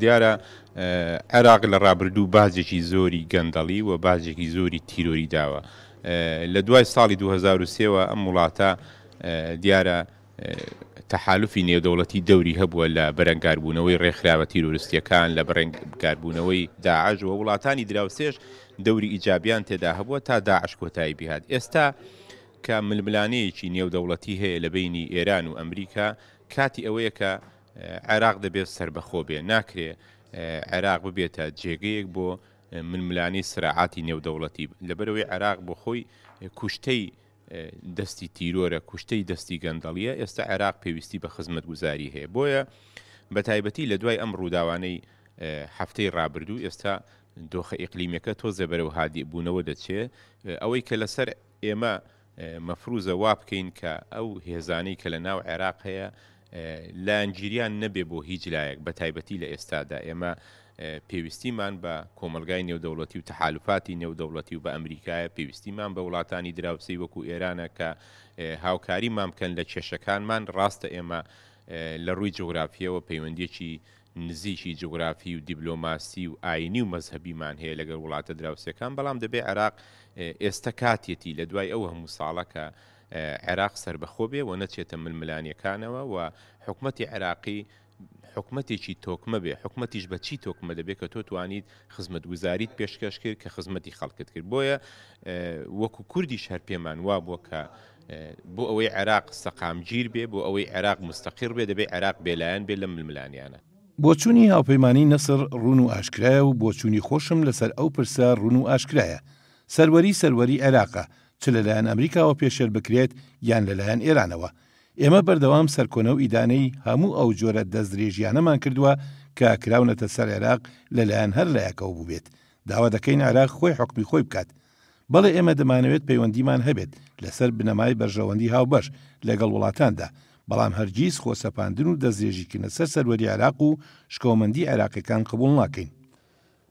دیارە عێراق لە ڕابردوو بازێکی زۆری گەندەڵی و بازێکی زۆری تیرۆری داوە لە دوای ساڵی 2023ەوە ئەم وڵاتە دیارە تەحالفی نێودەوڵەتی دەوری هەبووە لە بەرەنگاربوونەوەی ڕێکخراوە تیرۆریستیەکان لە بەرەنگاربوونەوەی داعاژ و وڵاتانی دراوسێش دەوری ئیجابیان تێدا هەبووە تا داعش کۆتایی بهات ئێستا کە ململانەیەکی نێودەوڵەتی هەیە لە بینی ئێران و ئەمریکا کاتی ئەوەیە کە عێراق دەبێت سربەخۆ بێ ناکرێ عێراق ببێتە جێگەیەک بۆ منملانی سرعاتی نێودەوڵەتی لەبەرەوەی عێراق بۆ خۆی کوشتەی دەستی تیرۆرە کوشتەی دەستی گەندەڵیە ئێستا عێراق پێویستی بە خزمەت گوزاری هەیە بۆیە بە تایبەتی لە دوای ئەم ڕووداوانەی هەفتەی ڕابردوو ئێستا دۆخە ئیقلیمەکە تۆزە بەرەو هادی بوونەوە دەچێت ئەوەی کە لەسەر ئێمە مەفروزە وا بکەین کە ئەو هێزانەی کە لە ناو عێراق هەیە لانگیریان نەبێ بۆ هیچ لایەک بە تایبەتی لە ئێستادا ئێمە پێویستیمان بە کۆمەلگای نێودەوڵەتی و تەحالفاتی نێودەوڵەتی و بە ئەمریکایە پێویستیمان بە وڵاتانی دراوسی وەکو ئێرانە کە هاوکاری مامکەن لە کێشەکانمان ڕاستە ئێمە لە ڕووی جغرافیەوە پەیوەندێکی نزیکی جغرافی و دیبلۆماسی و ئاینی و مەذهبیمان هەیە لەگەر وڵاتە دراوسەکان بەڵام دەبێ عراق ئێستا کاتێتی لە دوای ئەو هەموو ساڵەکە عێراق سربەخۆ بێ و نەچێتە ململانیەکانەوە و حکومەتی عێراقی حکوومەتێکی تۆکمە بێ حکوومەتیش بە چی تۆکمە دەبێت کە تۆ توانیت خزمەت گوزاریت پێشکەش کرد کە خزمەتی خەڵکت کرد بۆیە وەکو کوردی شەر پێمان وا بووە کە بۆ ئەوەی عێراق سەقامگیر بێ بۆ ئەوەی عێراق مستەقیر بێ دەبێت عێراق بێلایەن بێ لە ململانیانە بۆچوونی هاوپەیمانی نەسەر ڕون و ئاشکرایە و بۆچوونی خۆشم لەسەر ئەو پرسە ڕون و ئاشکرایە سەروەری سەروەری عێراقە چ لەلایەن ئەمریکاوە پێشێر بکرێت یان لەلایەن ئێرانەوە ئێمە بەردەوام سەرکۆنە و ئیدانەی هەموو ئەو جۆرە دەستدرێژیانەمان کردووە کە کراونەتە سەر عێراق لەلایەن هەر لایەکەەوە بووبێت داوا دەکەین عراق خۆی حکمی خۆی بکات بەڵێ ئێمە دەمانەوێت پەیوەندیمان هەبێت لەسەر بنەمای بەرژەوەندی هاوبەش لەگەڵ وڵاتاندا بەڵام هەرگیز خۆسەپاندن و دەستێژیکردنە سەر سەروەری عراق و شکۆمەندی عێراقیەکان قبول ناکەین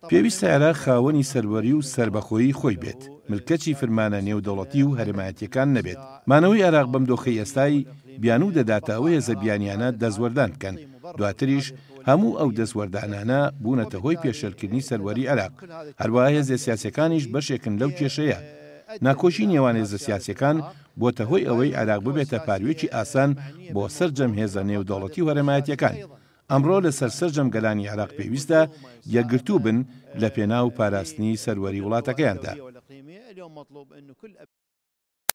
پێویستە عێراق خاوەنی سەروەری و سربەخۆیی خۆی بێت ملکەچی فرمانە نێودەوڵەتی و هەرمایەتیەکان نەبێت مانەوەی عراق بەم دۆخی ئێستایی بیان و دەداتەوەی زەبیانیانە دەزوەردان بکەن دواتریش هەموو ئەو دەستوەردانانە بوونەتە هۆی پێشەلکردنی سەروەری عراق هەروەها هێزە سیاسەکانیش بەشێکن لەو کێشەیە ناکۆشی نێوان هێزە سیاسەکان بۆتە هۆی ئەوەی عراق ببێتە پاروێکی ئاسان بۆ سەررجەم هێزە نێودەوڵەتی وەرەمایەتەکان ئەمڕۆ لە سەرسەرجەم گەلانی عراق پێویستە یەکگرتوو بن لە پێناو پاراستنی سەروەری وڵاتەکەیاندا.